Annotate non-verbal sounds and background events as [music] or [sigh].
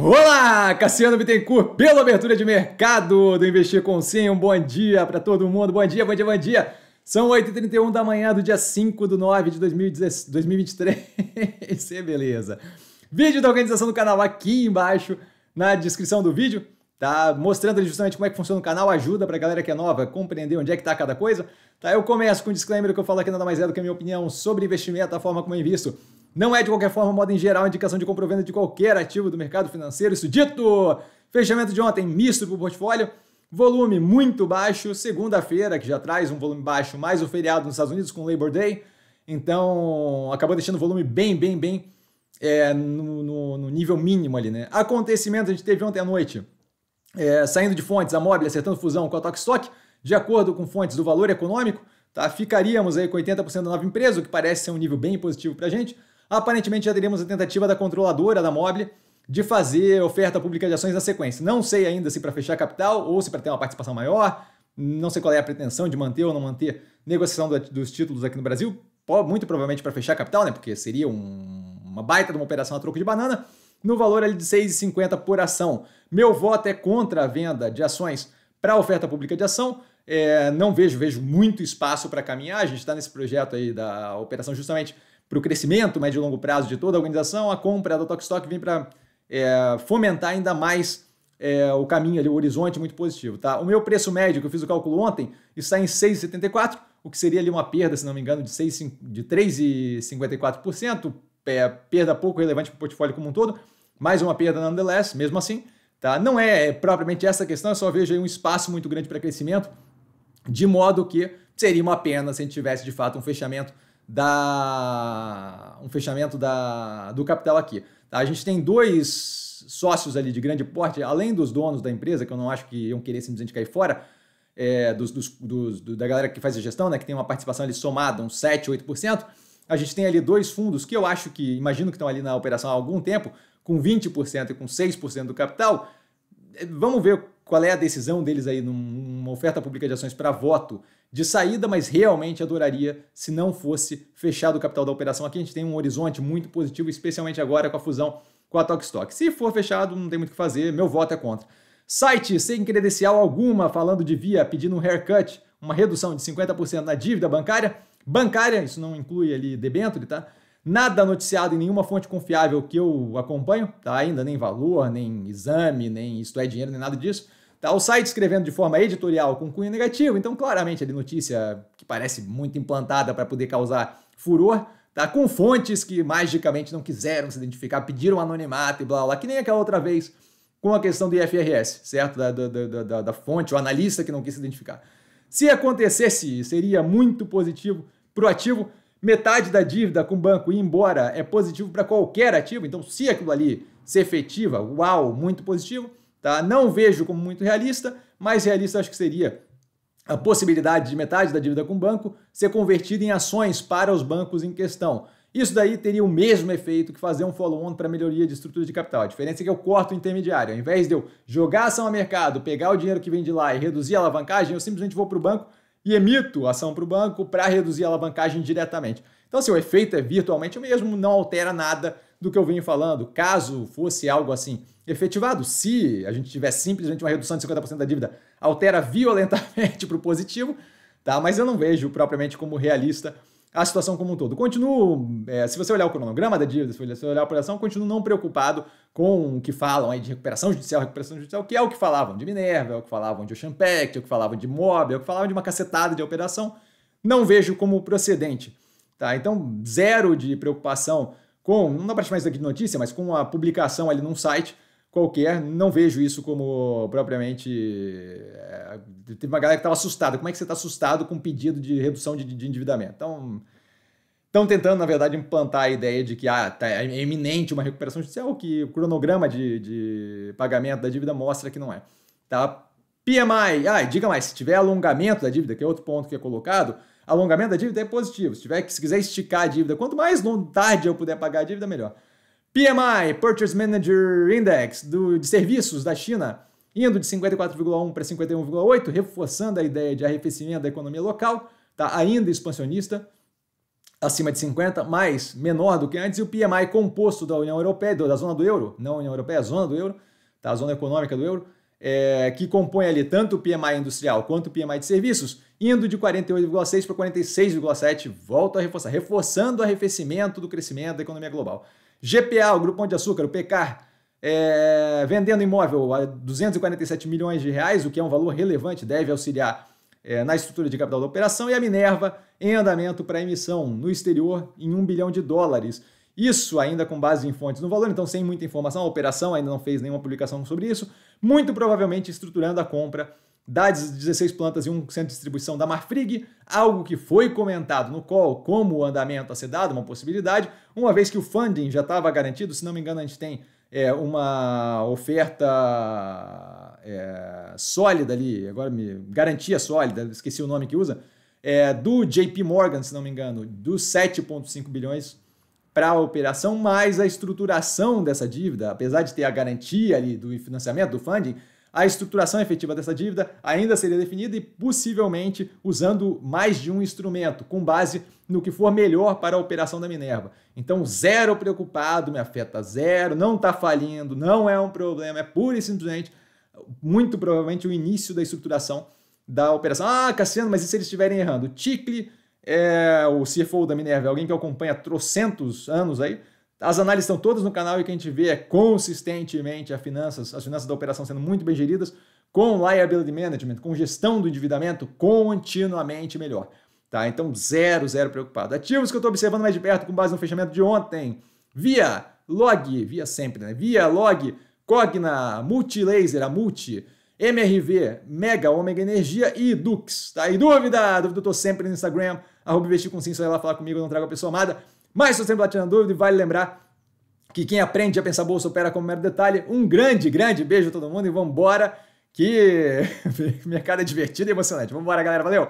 Olá, Cassiano Bittencourt, pela abertura de mercado do Investir com Sim. Um bom dia para todo mundo. Bom dia, bom dia, bom dia. São 8h31 da manhã do dia 5 do 9 de 2023. [laughs] Isso é beleza. Vídeo da organização do canal aqui embaixo na descrição do vídeo. Tá mostrando justamente como é que funciona o canal, ajuda para a galera que é nova compreender onde é que está cada coisa. Tá, eu começo com um disclaimer que eu falo aqui nada mais é do que a minha opinião sobre investimento, a forma como eu invisto. Não é, de qualquer forma, modo em geral, indicação de compra ou venda de qualquer ativo do mercado financeiro. Isso dito! Fechamento de ontem, misto para o portfólio. Volume muito baixo, segunda-feira, que já traz um volume baixo, mais o feriado nos Estados Unidos com Labor Day. Então, acabou deixando o volume bem, bem, bem é, no, no, no, nível mínimo ali, né? Acontecimento, a gente teve ontem à noite, é, saindo de fontes, a Mobile acertando fusão com a Stock, de acordo com fontes do valor econômico, tá? Ficaríamos aí com 80% da nova empresa, o que parece ser um nível bem positivo para a gente aparentemente já teríamos a tentativa da controladora da Mobile de fazer oferta pública de ações na sequência. Não sei ainda se para fechar capital ou se para ter uma participação maior, não sei qual é a pretensão de manter ou não manter negociação dos títulos aqui no Brasil, muito provavelmente para fechar capital, né? Porque seria um, uma baita de uma operação a troco de banana, no valor ali de 6,50 por ação. Meu voto é contra a venda de ações para oferta pública de ação. É, não vejo, vejo muito espaço para caminhar. A gente está nesse projeto aí da operação justamente para o crescimento médio e longo prazo de toda a organização, a compra da Tokstok vem para é, fomentar ainda mais é, o caminho ali, o horizonte muito positivo. Tá? O meu preço médio, que eu fiz o cálculo ontem, está em 6,74, o que seria ali uma perda, se não me engano, de, de 3,54%, é, perda pouco relevante para o portfólio como um todo, mais uma perda nonetheless, mesmo assim. Tá? Não é, é propriamente essa questão, eu só vejo aí um espaço muito grande para crescimento, de modo que seria uma pena se a gente tivesse de fato um fechamento da um fechamento da, do capital aqui. A gente tem dois sócios ali de grande porte, além dos donos da empresa, que eu não acho que iam querer simplesmente cair fora, é, dos, dos, dos, do, da galera que faz a gestão, né, que tem uma participação ali somada, uns 7, 8%. A gente tem ali dois fundos que eu acho que, imagino que estão ali na operação há algum tempo, com 20% e com 6% do capital. É, vamos ver qual é a decisão deles aí numa oferta pública de ações para voto de saída, mas realmente adoraria se não fosse fechado o capital da operação. Aqui a gente tem um horizonte muito positivo, especialmente agora com a fusão com a Tokstok. Se for fechado, não tem muito o que fazer, meu voto é contra. Site sem credencial alguma, falando de via, pedindo um haircut, uma redução de 50% na dívida bancária. Bancária, isso não inclui ali debênture, tá? Nada noticiado em nenhuma fonte confiável que eu acompanho, tá? Ainda nem valor, nem exame, nem isto é dinheiro, nem nada disso. Tá o site escrevendo de forma editorial com cunho negativo, então claramente é de notícia que parece muito implantada para poder causar furor, tá? Com fontes que magicamente não quiseram se identificar, pediram anonimato e blá blá, que nem aquela outra vez com a questão do IFRS, certo? Da, da, da, da, da fonte, o analista que não quis se identificar. Se acontecesse, seria muito positivo, ativo Metade da dívida com o banco ir embora é positivo para qualquer ativo, então se aquilo ali se efetiva, uau, muito positivo. Tá? Não vejo como muito realista, mais realista acho que seria a possibilidade de metade da dívida com o banco ser convertida em ações para os bancos em questão. Isso daí teria o mesmo efeito que fazer um follow-on para melhoria de estrutura de capital. A diferença é que eu corto o intermediário. Ao invés de eu jogar ação ao mercado, pegar o dinheiro que vem de lá e reduzir a alavancagem, eu simplesmente vou para o banco e emito ação para o banco para reduzir a alavancagem diretamente. Então, se assim, o efeito é virtualmente o mesmo, não altera nada do que eu venho falando. Caso fosse algo assim efetivado, se a gente tiver simplesmente uma redução de 50% da dívida, altera violentamente [laughs] para o positivo, tá? mas eu não vejo propriamente como realista a situação como um todo. Continuo, é, se você olhar o cronograma da dívida, se você olhar a operação, continuo não preocupado com o que falam aí de recuperação judicial, recuperação judicial, que é o que falavam de Minerva, é o que falavam de Ocean Pact, é o que falavam de Mob, é o que falavam de uma cacetada de operação, não vejo como procedente. Tá? Então, zero de preocupação com, não dá para chamar isso aqui de notícia, mas com a publicação ali num site qualquer, não vejo isso como propriamente. É, teve uma galera que estava assustada. Como é que você está assustado com um pedido de redução de, de endividamento? Então, estão tentando, na verdade, implantar a ideia de que ah, tá, é iminente uma recuperação judicial, que o cronograma de, de pagamento da dívida mostra que não é. Tá? PMI, ah, diga mais, se tiver alongamento da dívida, que é outro ponto que é colocado, Alongamento da dívida é positivo. Se, tiver, se quiser esticar a dívida, quanto mais tarde eu puder pagar a dívida, melhor. PMI, Purchase Manager Index, do, de serviços da China, indo de 54,1 para 51,8, reforçando a ideia de arrefecimento da economia local, tá ainda expansionista, acima de 50, mas menor do que antes, e o PMI composto da União Europeia, da zona do euro, não União Europeia, a zona do euro, tá, a zona econômica do euro, é, que compõe ali tanto o PMI industrial quanto o PMI de serviços, indo de 48,6 para 46,7, volto a reforçar, reforçando o arrefecimento do crescimento da economia global. GPA, o Grupo Pão de Açúcar, o PECAR, é, vendendo imóvel a 247 milhões de reais, o que é um valor relevante, deve auxiliar é, na estrutura de capital da operação, e a Minerva em andamento para emissão no exterior em 1 bilhão de dólares. Isso ainda com base em fontes no valor, então sem muita informação, a operação ainda não fez nenhuma publicação sobre isso, muito provavelmente estruturando a compra das 16 plantas e um centro de distribuição da Marfrig, algo que foi comentado no call como o andamento a ser dado, uma possibilidade, uma vez que o funding já estava garantido, se não me engano a gente tem é, uma oferta é, sólida ali, agora me garantia sólida, esqueci o nome que usa, é, do JP Morgan, se não me engano, dos 7,5 bilhões para a operação, mas a estruturação dessa dívida, apesar de ter a garantia ali do financiamento, do funding, a estruturação efetiva dessa dívida ainda seria definida e possivelmente usando mais de um instrumento, com base no que for melhor para a operação da Minerva. Então, zero preocupado, me afeta zero, não está falindo, não é um problema, é pura e simplesmente, muito provavelmente, o início da estruturação da operação. Ah, Cassiano, mas e se eles estiverem errando? Ticle é o CFO da Minerva, é alguém que acompanha trocentos anos aí. As análises estão todas no canal e o que a gente vê é consistentemente as finanças, as finanças da operação sendo muito bem geridas, com liability management, com gestão do endividamento continuamente melhor. Tá? Então, zero, zero preocupado. Ativos que eu estou observando mais de perto com base no fechamento de ontem. Via Log, via sempre, né? Via Log, Cogna, Multilaser, a Multi, MRV, Mega Ômega Energia e Dux. Tá aí dúvida? Dúvida eu tô sempre no Instagram, arroba investir com sim, vai lá falar comigo, eu não trago a pessoa amada. Mas se você está tirando dúvida, vale lembrar que quem aprende a pensar bolsa opera como mero detalhe. Um grande, grande beijo a todo mundo e vamos que [laughs] mercado é divertido e emocionante. Vamos galera. Valeu!